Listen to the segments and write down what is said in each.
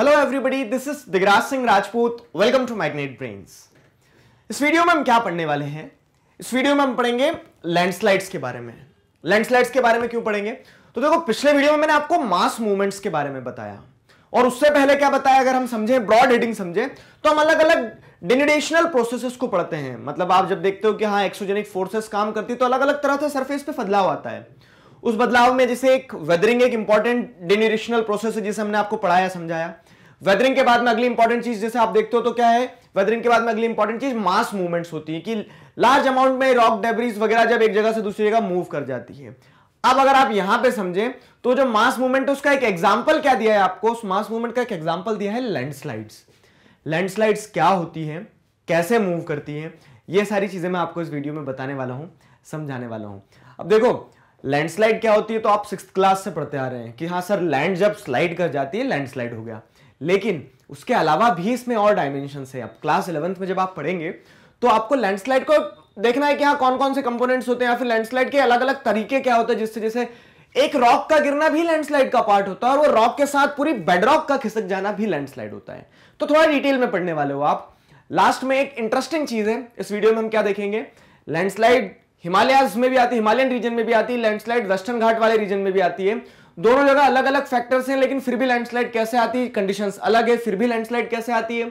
hello everybody this is Digraj Singh Rajput welcome to magnet brains इस video में हम क्या पढ़ने वाले हैं इस वीडियो में हम पढ़ेंगे लैंडस्लाइड्स के बारे में लैंडस्लाइड्स के बारे में क्यों पढ़ेंगे तो देखो पिछले वीडियो में मैंने आपको मास मूवमेंट्स के बारे में बताया और उससे पहले क्या बताया अगर हम समझे ब्रॉड हेडिंग समझे तो हम अलग अलग डिनिडेशनल प्रोसेसेस को पढ़ते हैं मतलब आप जब देखते हो कि हाँ एक्सोजेनिक फोर्सेस काम करती है तो अलग अलग तरह से सरफेस पे बदलाव आता है उस बदलाव में जैसे एक वेदरिंग एक इंपॉर्टेंट डिन्यूरेशनल प्रोसेस है जिसे हमने आपको पढ़ाया समझाया वेदरिंग के बाद में अगली इंपॉर्टेंट चीज जैसे आप देखते हो तो क्या है वेदरिंग के बाद में अगली इंपॉर्टेंट चीज मास मूवमेंट्स होती है कि लार्ज अमाउंट में रॉक डेबरीज वगैरह जब एक जगह से दूसरी जगह मूव कर जाती है अब अगर आप यहां पे समझे तो जो मास मूवमेंट उसका एक एग्जाम्पल क्या दिया है आपको उस मास मूवमेंट का एक एग्जाम्पल दिया है लैंडस्लाइड्स लैंडस्लाइड्स क्या होती है कैसे मूव करती है ये सारी चीजें मैं आपको इस वीडियो में बताने वाला हूं समझाने वाला हूं अब देखो लैंडस्लाइड क्या होती है तो आप सिक्स क्लास से पढ़ते आ रहे हैं कि हाँ सर लैंड जब स्लाइड कर जाती है लैंडस्लाइड हो गया लेकिन उसके अलावा भी इसमें और डायमेंशन है अब क्लास इलेवंथ में जब आप पढ़ेंगे तो आपको लैंडस्लाइड को देखना है कि हाँ कौन कौन से कंपोनेंट्स होते हैं या फिर लैंडस्लाइड के अलग अलग तरीके क्या होते हैं जिससे जैसे एक रॉक का गिरना भी लैंडस्लाइड का पार्ट होता है और वो रॉक के साथ पूरी बेडरॉक का खिसक जाना भी लैंडस्लाइड होता है तो थोड़ा डिटेल में पढ़ने वाले हो आप लास्ट में एक इंटरेस्टिंग चीज है इस वीडियो में हम क्या देखेंगे लैंडस्लाइड हिमालयाज में भी आती है हिमालयन रीजन में भी आती है लैंडस्लाइड वेस्टर्न घाट वाले रीजन में भी आती है दोनों जगह अलग अलग फैक्टर्स हैं लेकिन फिर भी लैंडस्लाइड कैसे आती है कंडीशंस अलग है फिर भी लैंडस्लाइड कैसे आती है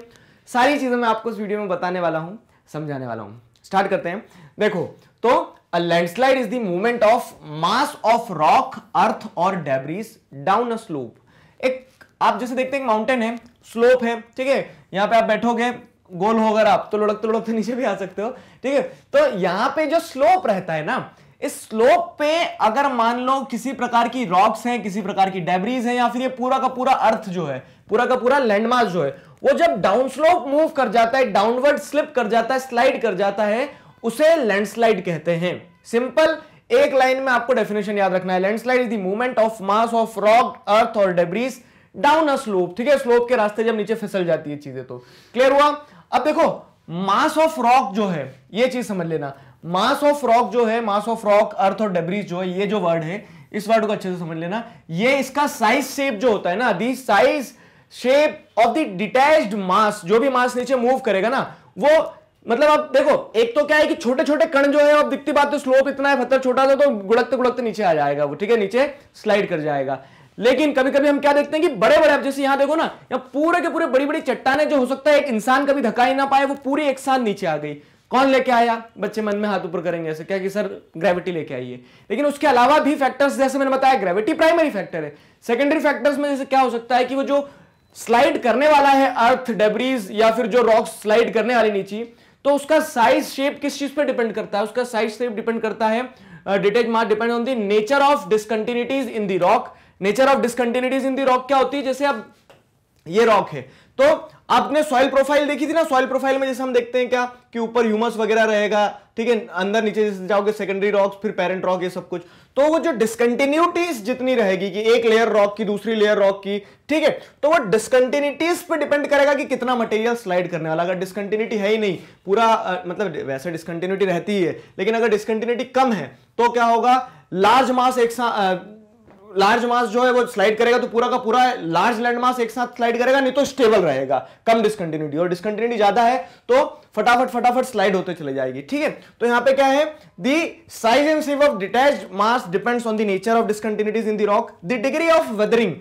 सारी चीज़ें मैं आपको इस वीडियो में बताने वाला हूँ समझाने वाला हूँ स्टार्ट करते हैं देखो तो a landslide is the movement of mass of rock earth और डेबरीज डाउन अ स्लोप एक आप जैसे देखते हैं माउंटेन है स्लोप है ठीक है यहाँ पे आप बैठोगे गोल हो अगर आप तो लुढ़कते तो लुढ़कते तो नीचे भी आ सकते हो ठीक है तो यहाँ पे जो स्लोप रहता है ना इस स्लोप पे अगर मान लो किसी प्रकार की रॉक्स हैं किसी प्रकार की डेबरीज हैं या फिर ये पूरा का पूरा अर्थ जो है पूरा का पूरा लैंडमार्क जो है वो जब डाउन स्लोप मूव कर जाता है डाउनवर्ड स्लिप कर जाता है स्लाइड कर जाता है उसे लैंडस्लाइड कहते हैं सिंपल एक लाइन में आपको डेफिनेशन याद रखना है landslide is the movement of mass of rock earth और डेबरीज डाउन अ स्लोप ठीक है स्लोप के रास्ते जब नीचे फिसल जाती है चीजें तो क्लियर हुआ अब देखो मास ऑफ रॉक जो है ये चीज समझ लेना मास ऑफ रॉक जो है मास ऑफ रॉक अर्थ और डेब्रीज जो है ये जो वर्ड है इस वर्ड को अच्छे से समझ लेना ये इसका साइज शेप जो होता है ना the size shape of the detach mass जो भी मास नीचे मूव करेगा ना वो मतलब अब देखो एक तो क्या है कि छोटे छोटे कण जो है अब दिखती बात तो स्लोप इतना है पत्थर छोटा था तो गुड़कते गुड़कते नीचे आ जाएगा वो ठीक है नीचे स्लाइड कर जाएगा लेकिन कभी कभी हम क्या देखते हैं कि बड़े बड़े आप जैसे यहां देखो ना यहां पूरे के पूरे बड़ी बड़ी चट्टाने जो हो सकता है एक इंसान कभी धक्का ही ना पाए वो पूरी एक साथ नीचे आ गई कौन लेके आया बच्चे मन में हाथ ऊपर करेंगे ऐसे क्या कि सर ग्रेविटी लेके आई है लेकिन उसके अलावा भी फैक्टर्स जैसे मैंने बताया ग्रेविटी प्राइमरी फैक्टर है सेकेंडरी फैक्टर्स में जैसे क्या हो सकता है कि वो जो स्लाइड करने वाला है अर्थ डेबरीज या फिर जो रॉक स्लाइड करने वाली नीचे तो उसका साइज शेप किस चीज पर डिपेंड करता है उसका साइज शेप डिपेंड करता है डिटेज मार्क depend on the nature of discontinuities in the rock nature of discontinuities in the rock क्या होती है जैसे अब ये रॉक है तो आपने सॉइल प्रोफाइल देखी थी ना सॉइल प्रोफाइल में जैसे हम देखते हैं क्या कि ऊपर ह्यूमस वगैरह रहेगा ठीक है अंदर नीचे जैसे जाओगे सेकेंडरी रॉक्स फिर पेरेंट रॉक ये सब कुछ तो वो जो डिस्कंटिन्यूटीज जितनी रहेगी कि एक लेयर रॉक की दूसरी लेयर रॉक की ठीक है तो वो डिस्कंटिन्यूटीज पे डिपेंड करेगा कि कितना मटेरियल स्लाइड करने वाला अगर डिस्कंटिन्यूटी है ही नहीं पूरा आ, मतलब वैसे डिस्कंटिन्यूटी रहती ही है लेकिन अगर डिस्कंटिन्यूटी कम है तो क्या होगा लार्ज मास एक साथ लार्ज मास जो है वो स्लाइड करेगा तो पूरा का पूरा लार्ज लैंड मास एक साथ स्लाइड करेगा नहीं तो स्टेबल रहेगा कम डिस्कंटिन्यूटी और डिस्कंटिन्यूटी ज्यादा है तो फटाफट फटाफट स्लाइड होते चले जाएगी ठीक है तो यहां पे क्या है the size and shape of detach mass depends on the nature of discontinuities in the rock the degree of weathering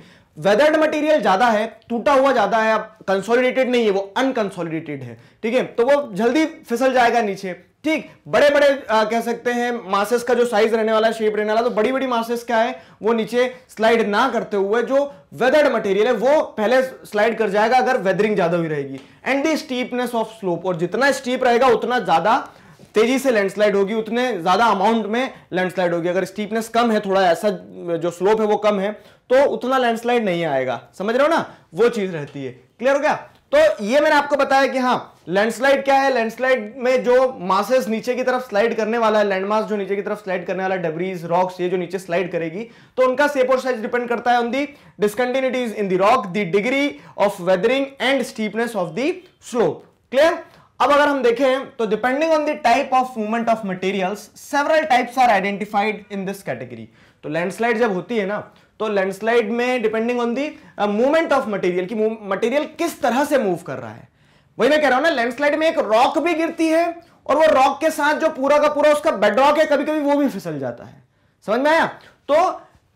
weathered material ज्यादा है टूटा हुआ ज्यादा है अब कंसोलिडेटेड नहीं है वो अनकंसोलिडेटेड है ठीक है तो वो जल्दी फिसल जाएगा नीचे ठीक बड़े बड़े आ, कह सकते हैं मासेस का जो साइज रहने वाला शेप रहने वाला तो बड़ी बड़ी मासेस क्या है वो नीचे स्लाइड ना करते हुए जो वेदर्ड मटेरियल है वो पहले स्लाइड कर जाएगा अगर वेदरिंग ज्यादा हुई रहेगी and the steepness of slope और जितना स्टीप रहेगा उतना ज्यादा तेजी से लैंडस्लाइड होगी उतने ज्यादा अमाउंट में लैंडस्लाइड होगी अगर स्टीपनेस कम है थोड़ा ऐसा जो स्लोप है वो कम है तो उतना लैंडस्लाइड नहीं आएगा समझ रहे हो ना वो चीज रहती है क्लियर हो गया तो ये मैंने आपको बताया कि हाँ लैंडस्लाइड क्या है लैंडस्लाइड में जो मासेस नीचे की तरफ स्लाइड करने वाला है लैंडमास जो नीचे की तरफ स्लाइड करने वाला डेब्रीज रॉक्स ये जो नीचे स्लाइड करेगी तो उनका सेप और साइज डिपेंड करता है on the discontinuities in the rock the degree of weathering and steepness of the slope clear अब अगर हम देखें तो depending on the type of movement of materials several types are identified in this category तो landslide जब होती है ना तो लैंडस्लाइड में depending on the movement of material की मटेरियल किस तरह से मूव कर रहा है वही मैं कह रहा हूं ना लैंडस्लाइड में एक रॉक भी गिरती है और वो रॉक के साथ जो पूरा का पूरा उसका बेडरॉक है कभी कभी वो भी फिसल जाता है समझ में आया तो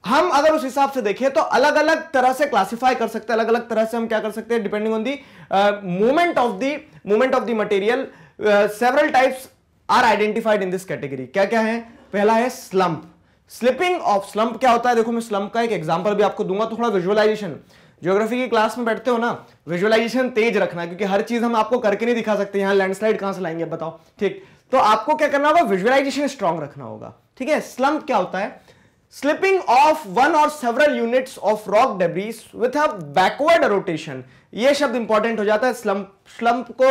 हम अगर उस हिसाब से देखें तो अलग अलग तरह से क्लासिफाई कर सकते हैं अलग अलग तरह से हम क्या कर सकते हैं depending on the movement of the movement of the material several types are identified in this category क्या क्या है पहला है स्लम्प स्लिपिंग ऑफ स्लम्प क्या होता है देखो मैं स्लम्प का एक एग्जाम्पल भी आपको दूंगा तो थोड़ा विजुअलाइजेशन ज्योग्राफी की क्लास में बैठते हो ना विजुअलाइजेशन तेज रखना क्योंकि हर चीज हम आपको करके नहीं दिखा सकते यहाँ लैंडस्लाइड कहां से लाएंगे बताओ ठीक तो आपको क्या करना होगा विजुअलाइजेशन स्ट्रांग रखना होगा ठीक है स्लम्प क्या होता है स्लिपिंग ऑफ वन और several units of rock debris with a backward rotation ये शब्द इंपॉर्टेंट हो जाता है स्लंप स्लंप को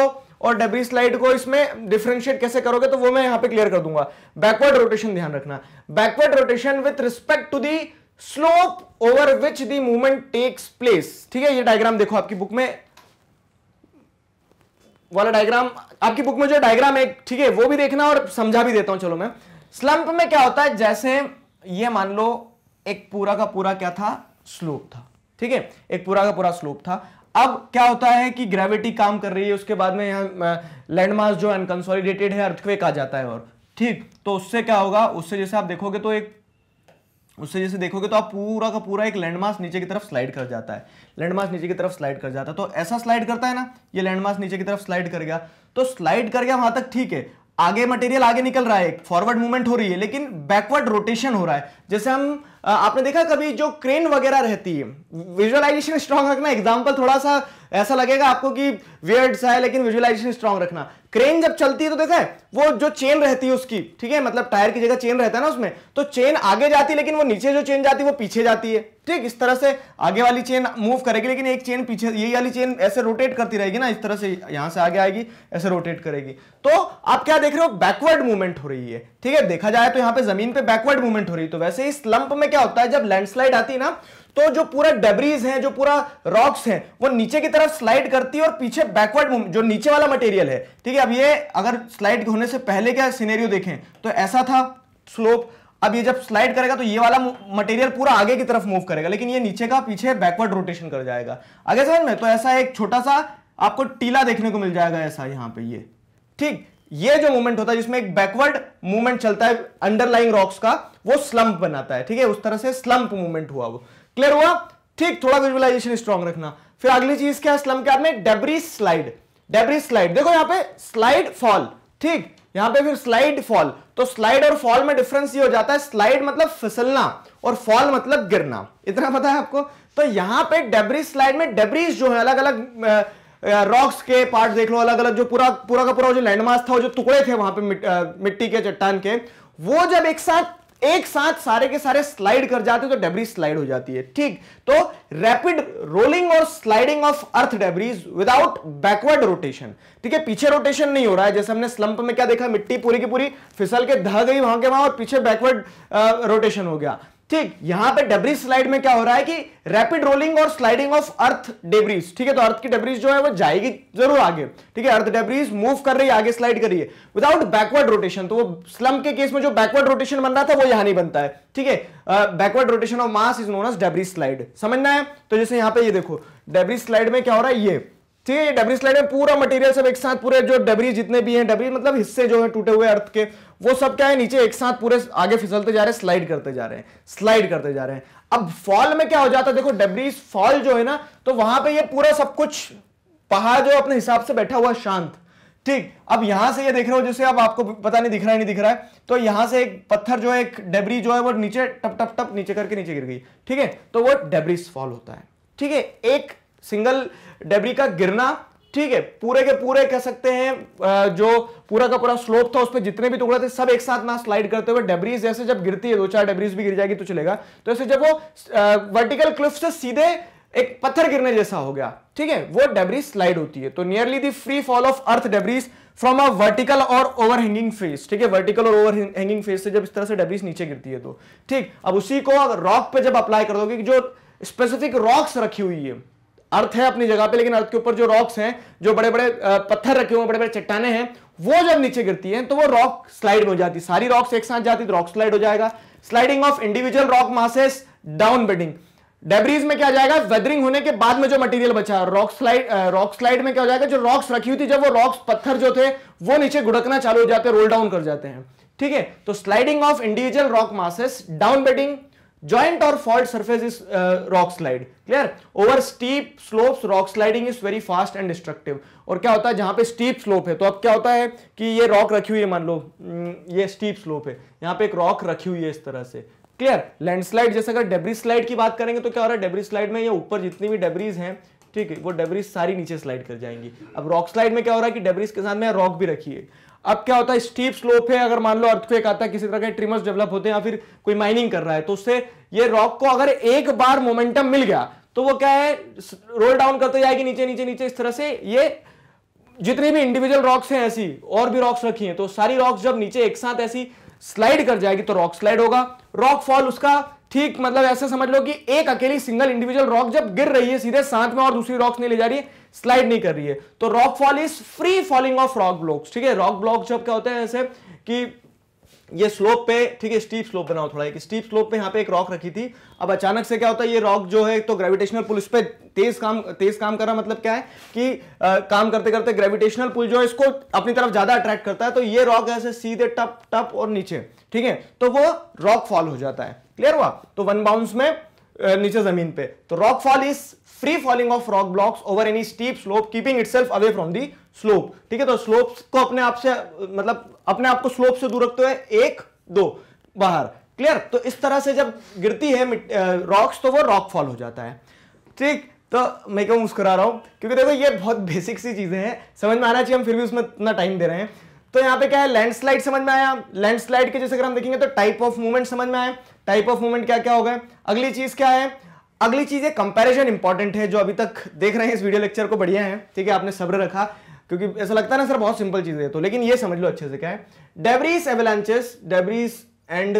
और डेब्री स्लाइड को इसमें डिफ्रेंशिएट कैसे करोगे तो वो मैं यहां पे क्लियर कर दूंगा बैकवर्ड रोटेशन ध्यान रखना backward rotation with respect to the slope over which the movement takes place ठीक है ये डायग्राम देखो आपकी बुक में वाला डायग्राम आपकी बुक में जो डायग्राम है ठीक है वो भी देखना और समझा भी देता हूं चलो मैं स्लंप में क्या होता है जैसे ये मान लो एक पूरा का पूरा क्या था स्लोप था ठीक है एक पूरा का पूरा स्लोप था अब क्या होता है कि ग्रेविटी काम कर रही है उसके बाद में यहां लैंडमार्क जो अनकंसोलिडेटेड है अर्थक्वेक आ जाता है और ठीक तो उससे क्या होगा उससे जैसे आप देखोगे तो एक उससे जैसे देखोगे तो आप पूरा का पूरा एक लैंडमार्क नीचे की तरफ स्लाइड कर जाता है लैंडमार्क नीचे की तरफ स्लाइड कर जाता है तो ऐसा स्लाइड करता है ना ये लैंडमार्क नीचे की तरफ स्लाइड कर गया तो स्लाइड कर गया वहां तक ठीक है आगे मटेरियल आगे निकल रहा है फॉरवर्ड मूवमेंट हो रही है लेकिन बैकवर्ड रोटेशन हो रहा है जैसे हम आपने देखा कभी जो क्रेन वगैरह रहती है विजुअलाइजेशन स्ट्रॉन्ग रखना एग्जाम्पल थोड़ा सा ऐसा लगेगा आपको कि वियर्ड सा है लेकिन विजुअलाइजेशन स्ट्रॉन्ग रखना क्रेन जब चलती है तो देखा है वो जो चेन रहती है उसकी ठीक है मतलब टायर की जगह चेन रहता है ना उसमें तो चेन आगे जाती है लेकिन वो नीचे जो चेन जाती है वो पीछे जाती है ठीक इस तरह से आगे वाली चेन मूव करेगी लेकिन एक चेन पीछे यही वाली चेन ऐसे रोटेट करती रहेगी ना इस तरह से यहां से आगे आएगी ऐसे रोटेट करेगी तो आप क्या देख रहे हो बैकवर्ड मूवमेंट हो रही है ठीक है देखा जाए तो यहां पे जमीन पे बैकवर्ड मूवमेंट हो रही है तो वैसे इस लंप में क्या होता है जब लैंडस्लाइड आती है ना तो जो पूरा डेब्रीज है जो पूरा रॉक्स है वो नीचे की तरफ स्लाइड करती है और पीछे बैकवर्ड जो नीचे वाला मटेरियल है ठीक है अब ये अगर स्लाइड होने से पहले क्या सीनेरियो देखें तो ऐसा था स्लोप अब ये जब स्लाइड करेगा तो ये वाला मटेरियल पूरा आगे की तरफ मूव करेगा लेकिन ये नीचे का पीछे बैकवर्ड रोटेशन कर जाएगा आगे समझ में तो ऐसा एक छोटा सा आपको टीला देखने को मिल जाएगा ऐसा यहां पे ये ठीक ये जो मूवमेंट होता है जिसमें एक बैकवर्ड मूवमेंट चलता है अंडरलाइंग रॉक्स का वो स्लम्प बनाता है ठीक है उस तरह से स्लम्प मूवमेंट हुआ वो क्लियर हुआ ठीक थोड़ा विजुअलाइजेशन स्ट्रॉन्ग रखना फिर अगली चीज क्या स्लम कैप में डेबरी स्लाइड डेबरी स्लाइड देखो यहां पे स्लाइड फॉल ठीक यहां पे फिर स्लाइड फॉल तो स्लाइड और फॉल में डिफरेंस ये हो जाता है स्लाइड मतलब फिसलना और फॉल मतलब गिरना इतना पता है आपको तो यहां पे डेबरी स्लाइड में डेबरीज जो है अलग अलग रॉक्स के पार्ट देख लो अलग अलग जो पूरा पूरा का पूरा जो लैंडमार्क था जो टुकड़े थे वहां पे मिट्टी के चट्टान के वो जब एक साथ एक साथ सारे के सारे स्लाइड कर जाते तो डेबरी स्लाइड हो जाती है ठीक तो रैपिड रोलिंग और sliding of earth debris without backward rotation ठीक है पीछे रोटेशन नहीं हो रहा है जैसे हमने स्लंप में क्या देखा मिट्टी पूरी की पूरी फिसल के धह गई वहां के वहां और पीछे बैकवर्ड रोटेशन हो गया ठीक यहां पे डेब्रिज स्लाइड में क्या हो रहा है कि रैपिड रोलिंग और स्लाइडिंग ऑफ अर्थ डेब्रीज ठीक है तो अर्थ की डेब्रीज जो है वो जाएगी जरूर आगे ठीक है अर्थ डेब्रीज मूव कर रही है आगे स्लाइड कर रही है विदाउट बैकवर्ड रोटेशन तो वो स्लम के केस में जो बैकवर्ड रोटेशन बन रहा था वो यहां नहीं बनता है ठीक है backward rotation of mass is known as debris slide समझना है तो जैसे यहां पर ये देखो डेब्रिज स्लाइड में क्या हो रहा है ये ठीक है डबरी स्लाइड में पूरा मटेरियल सब एक साथ पूरे जो डबरी जितने भी हैं डबरी मतलब हिस्से जो है टूटे हुए अर्थ के वो सब क्या है नीचे एक साथ पूरे आगे फिसलते जा रहे हैं स्लाइड करते जा रहे हैं स्लाइड करते जा रहे हैं अब फॉल में क्या हो जाता है देखो डबरी फॉल जो है ना तो वहां पर यह पूरा सब कुछ पहाड़ जो अपने हिसाब से बैठा हुआ शांत ठीक अब यहां से ये देख रहे हो जैसे अब आपको पता नहीं दिख रहा है नहीं दिख रहा है तो यहां से एक पत्थर जो है एक डेबरी जो है वो नीचे टप टप टप नीचे करके नीचे गिर गई ठीक है तो वो डेबरीज फॉल होता है ठीक है एक सिंगल डेबरी का गिरना ठीक है पूरे के पूरे कह सकते हैं जो पूरा का पूरा स्लोप था उस पर जितने भी टुकड़े थे सब एक साथ ना स्लाइड करते हुए डेबरीज जैसे जब गिरती है दो चार डेबरीज भी गिर जाएगी तो चलेगा तो ऐसे जब वो वर्टिकल क्लिफ से सीधे एक पत्थर गिरने जैसा हो गया ठीक है वो डेब्रीज स्लाइड होती है तो nearly the free fall of earth debris from a vertical और ओवर हैंगिंग फेस ठीक है वर्टिकल और ओवर हैंगिंग फेस से जब इस तरह से डेब्रीज नीचे गिरती है तो ठीक अब उसी को रॉक पे जब अप्लाई कर दोगे जो स्पेसिफिक रॉक्स रखी हुई है अर्थ है अपनी जगह पे लेकिन अर्थ के ऊपर जो रॉक्स हैं जो बड़े बड़े पत्थर रखे हुए बड़े बड़े चट्टाने हैं वो जब नीचे गिरती हैं तो वो रॉक स्लाइड में हो जाती सारी रॉक्स एक साथ जाती तो रॉक स्लाइड हो जाएगा sliding of individual rock masses down bedding debris में क्या जाएगा वेदरिंग होने के बाद में जो मटेरियल बचा रॉक स्लाइड रॉक स्लाइड में क्या हो जाएगा जो रॉक्स रखी हुई थी जब वो रॉक्स पत्थर जो थे वो नीचे गुड़कना चालू हो जाते रोल डाउन कर जाते हैं ठीक है तो sliding of individual rock masses down bedding joint or fault surface is uh, rock slide clear over steep slopes rock sliding is very fast and destructive और क्या होता है जहां पे स्टीप स्लोप है तो अब क्या होता है कि ये रॉक रखी हुई है मान लो ये स्टीप स्लोप है यहाँ पे एक रॉक रखी हुई है इस तरह से क्लियर लैंडस्लाइड जैसे अगर डेब्री स्लाइड की बात करेंगे तो क्या हो रहा है डेब्री स्लाइड में ये ऊपर जितनी भी डेब्रीज हैं ठीक है वो डेब्रीज सारी नीचे स्लाइड कर जाएंगी अब रॉक स्लाइड में क्या हो रहा है कि डेब्रीज के साथ में रॉक भी रखी है अब क्या होता है स्टीप स्लोप है अगर मान लो अर्थक्वेक आता है किसी तरह के ट्रिमर्स डेवलप होते हैं या फिर कोई माइनिंग कर रहा है तो उससे ये रॉक को अगर एक बार मोमेंटम मिल गया तो वो क्या है रोल डाउन करते जाएगी नीचे नीचे नीचे इस तरह से ये जितनी भी इंडिविजुअल रॉक्स हैं ऐसी और भी रॉक्स रखी हैं तो सारी रॉक्स जब नीचे एक साथ ऐसी स्लाइड कर जाएगी तो रॉक स्लाइड होगा रॉक फॉल उसका ठीक मतलब ऐसे समझ लो कि एक अकेली सिंगल इंडिविजुअल रॉक जब गिर रही है सीधे साथ में और दूसरी रॉक्स नहीं ले जा रही है स्लाइड नहीं कर रही है तो rock fall is free falling of rock blocks ठीक है रॉक ब्लॉक जब क्या होता है ऐसे कि ये स्लोप पे ठीक है स्टीप स्लोप बनाओ थोड़ा एक स्टीप स्लोप पे यहाँ पे एक रॉक रखी थी अब अचानक से क्या होता है ये रॉक जो है तो ग्रेविटेशनल पुल इस पे तेज काम तेज काम करना मतलब क्या है कि आ, काम करते करते ग्रेविटेशनल पुल जो है इसको अपनी तरफ ज्यादा अट्रैक्ट करता है तो ये रॉक ऐसे सीधे टप टप और नीचे ठीक है तो वो रॉक फॉल हो जाता है क्लियर हुआ तो वन बाउंस में नीचे जमीन पे तो rock fall is free falling of rock blocks over any steep slope keeping itself away from the slope ठीक है तो स्लोप को अपने आप से मतलब अपने आप को स्लोप से दूर रखते हुए एक दो बाहर क्लियर तो इस तरह से जब गिरती है रॉक्स तो वो रॉक फॉल हो जाता है ठीक तो मैं क्यों मुस्कुरा रहा हूं क्योंकि देखो ये बहुत बेसिक सी चीजें हैं समझ में आना चाहिए हम फिर भी उसमें इतना टाइम दे रहे हैं तो यहाँ पे क्या है लैंडस्लाइड समझ में आया लैंडस्लाइड के जैसे अगर हम देखेंगे तो टाइप ऑफ मूवमेंट समझ में आया टाइप ऑफ मूवमेंट क्या क्या हो गए अगली चीज क्या है अगली चीज है कंपेरिजन इंपॉर्टेंट है जो अभी तक देख रहे हैं इस वीडियो लेक्चर को बढ़िया है ठीक है आपने सब्र रखा क्योंकि ऐसा लगता है ना सर बहुत सिंपल चीज है तो लेकिन ये समझ लो अच्छे से क्या है डेबरीज एवेलेंचेस डेबरीज एंड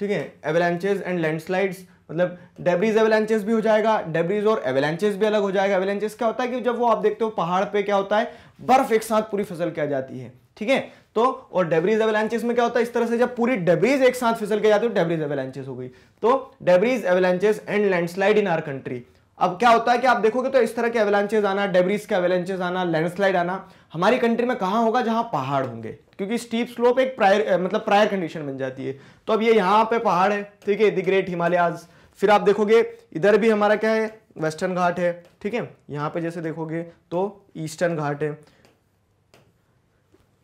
ठीक है एवेलेंचेस एंड लैंडस्लाइड्स मतलब डेब्रीज एवेलेंचेस भी हो जाएगा डेब्रीज और एवेलेंचेस भी अलग हो जाएगा एवेलेंचेस क्या होता है कि जब वो आप देखते हो पहाड़ पे क्या होता है बर्फ एक साथ पूरी फसल के आ जाती है ठीक है तो और डेब्रीज एवेलेंचेस में क्या होता है इस तरह से जब पूरी डेब्रीज एक साथ फिसल के जाती है डेब्रीज तो एवेलेंचेस हो गई तो debris avalanches and landslide in our country अब क्या होता है कि आप देखोगे तो इस तरह के एवेलेंचेज आना डेब्रीज का एवेलेंचेस आना लैंडस्लाइड आना हमारी कंट्री में कहां होगा जहां पहाड़ होंगे क्योंकि स्टीप स्लोप एक प्रायर मतलब प्रायर कंडीशन बन जाती है तो अब ये यहाँ पे पहाड़ है ठीक है दी ग्रेट हिमालयाज फिर आप देखोगे इधर भी हमारा क्या है वेस्टर्न घाट है ठीक है यहां पे जैसे देखोगे तो ईस्टर्न घाट है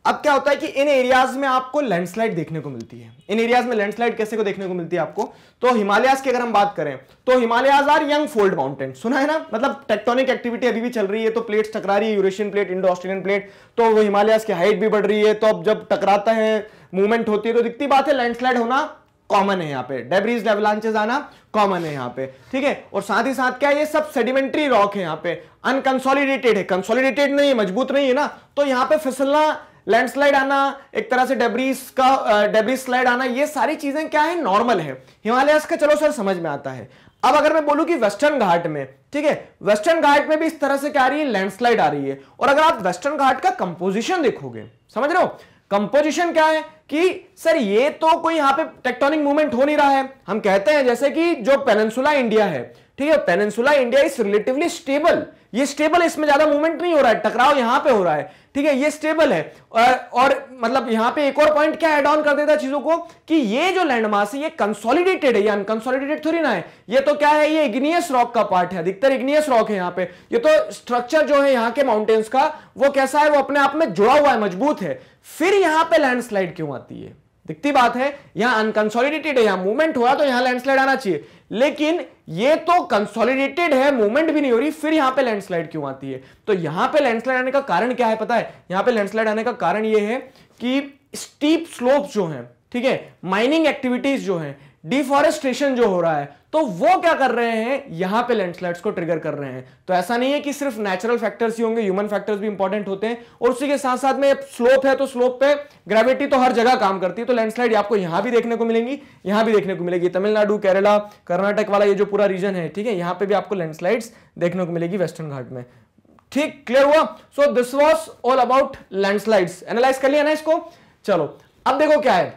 अब क्या होता है कि इन एरियाज में आपको लैंडस्लाइड देखने को मिलती है इन एरियाज में लैंडस्लाइड कैसे को देखने को मिलती है आपको तो हिमालयाज की अगर हम बात करें तो Himalayas are young fold mountain सुना है ना मतलब टेक्टोनिक एक्टिविटी अभी भी चल रही है तो प्लेट्स टकरा रही है Eurasian plate Indo Australian plate तो वो हिमालयाज की हाइट भी बढ़ रही है तो अब जब टकराता है मूवमेंट होती है तो दिखती बात है लैंडस्लाइड होना कॉमन है यहाँ पे डेब्रीज डेवलांचेज आना कॉमन है यहाँ पे ठीक है और साथ ही साथ क्या ये सब सेडिमेंट्री रॉक है यहाँ पे अनकंसोलिडेटेड है कंसोलिडेटेड नहीं है मजबूत नहीं है ना तो यहाँ पे फिसलना लैंडस्लाइड आना एक तरह से डेब्रीज का डेब्रीज स्लाइड आना ये सारी चीजें क्या है नॉर्मल है हिमालय का चलो सर समझ में आता है अब अगर मैं बोलूं कि वेस्टर्न घाट में ठीक है वेस्टर्न घाट में भी इस तरह से क्या आ रही है लैंडस्लाइड आ रही है और अगर आप वेस्टर्न घाट का कंपोजिशन देखोगे समझ रहे हो कंपोजिशन क्या है कि सर ये तो कोई यहां पे टेक्टोनिक मूवमेंट हो नहीं रहा है हम कहते हैं जैसे कि जो पेनसुला इंडिया है ठीक है peninsula India is relatively stable ये स्टेबल इसमें ज्यादा मूवमेंट नहीं हो रहा है टकराव यहां पे हो रहा है ठीक है ये स्टेबल है और, और मतलब यहां पे एक और पॉइंट क्या एड ऑन कर देता है चीजों को कि ये जो लैंडमार्क है ये कंसोलिडेटेड है ये अनकंसोलिडेटेड थोड़ी ना है ये तो क्या है ये इग्नियस रॉक का पार्ट है अधिकतर इग्नियस रॉक है यहाँ पे ये तो स्ट्रक्चर जो है यहाँ के माउंटेन्स का वो कैसा है वो अपने आप में जुड़ा हुआ है मजबूत है फिर यहाँ पे लैंडस्लाइड क्यों आती है दिखती बात है यहां अनकंसोलिडेटेड है यहां मूवमेंट हुआ तो यहां लैंडस्लाइड आना चाहिए लेकिन ये तो कंसोलिडेटेड है मूवमेंट भी नहीं हो रही फिर यहां पे लैंडस्लाइड क्यों आती है तो यहां पे लैंडस्लाइड आने का कारण क्या है पता है यहां पे लैंडस्लाइड आने का कारण ये है कि स्टीप स्लोप जो है ठीक है माइनिंग एक्टिविटीज जो है डिफॉरेस्टेशन जो हो रहा है तो वो क्या कर रहे हैं यहां पे लैंडस्लाइड्स को ट्रिगर कर रहे हैं तो ऐसा नहीं है कि सिर्फ नेचुरल फैक्टर्स ही होंगे ह्यूमन फैक्टर्स भी इंपॉर्टेंट होते हैं और उसी के साथ साथ में स्लोप है तो स्लोप पे ग्रेविटी तो हर जगह काम करती है तो लैंडस्लाइड आपको यहां भी देखने को मिलेंगी यहां भी देखने को मिलेगी तमिलनाडु केरला कर्नाटक वाला ये जो पूरा रीजन है ठीक है यहां पर भी आपको लैंडस्लाइड देखने को मिलेगी वेस्टर्न घाट में ठीक क्लियर हुआ so this was all about landslides analyse कर लिया ना इसको चलो अब देखो क्या है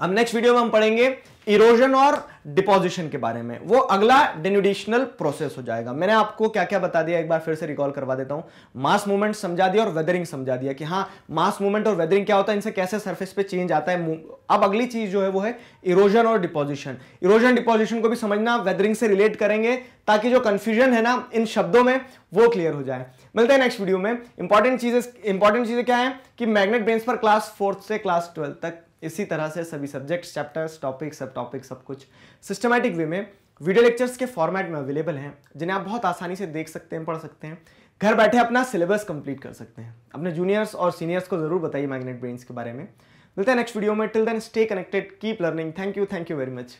अब नेक्स्ट वीडियो में हम पढ़ेंगे इरोजन और डिपोजिशन के बारे में वो अगला डेन्यूडिशनल प्रोसेस हो जाएगा मैंने आपको क्या क्या बता दिया एक बार फिर से रिकॉल करवा देता हूं मास मूवमेंट समझा दिया और वेदरिंग समझा दिया कि हाँ मास मूवमेंट और वेदरिंग क्या होता है इनसे कैसे सरफेस पे चेंज आता है अब अगली चीज जो है वो है इरोजन और डिपोजिशन इरोजन डिपोजिशन को भी समझना वेदरिंग से रिलेट करेंगे ताकि जो कंफ्यूजन है ना इन शब्दों में वो क्लियर हो जाए मिलते हैं नेक्स्ट वीडियो में इंपॉर्टेंट चीजें इंपॉर्टेंट चीजें क्या है कि मैग्नेट बेंस पर क्लास फोर्थ से क्लास ट्वेल्थ तक इसी तरह से सभी सब्जेक्ट्स चैप्टर्स टॉपिक सब टॉपिक सब कुछ सिस्टमैटिक वे में वीडियो लेक्चर्स के फॉर्मेट में अवेलेबल हैं जिन्हें आप बहुत आसानी से देख सकते हैं पढ़ सकते हैं घर बैठे अपना सिलेबस कंप्लीट कर सकते हैं अपने जूनियर्स और सीनियर्स को जरूर बताइए मैग्नेट ब्रेन्स के बारे में मिलते हैं नेक्स्ट वीडियो में till then stay connected keep learning thank you thank you very much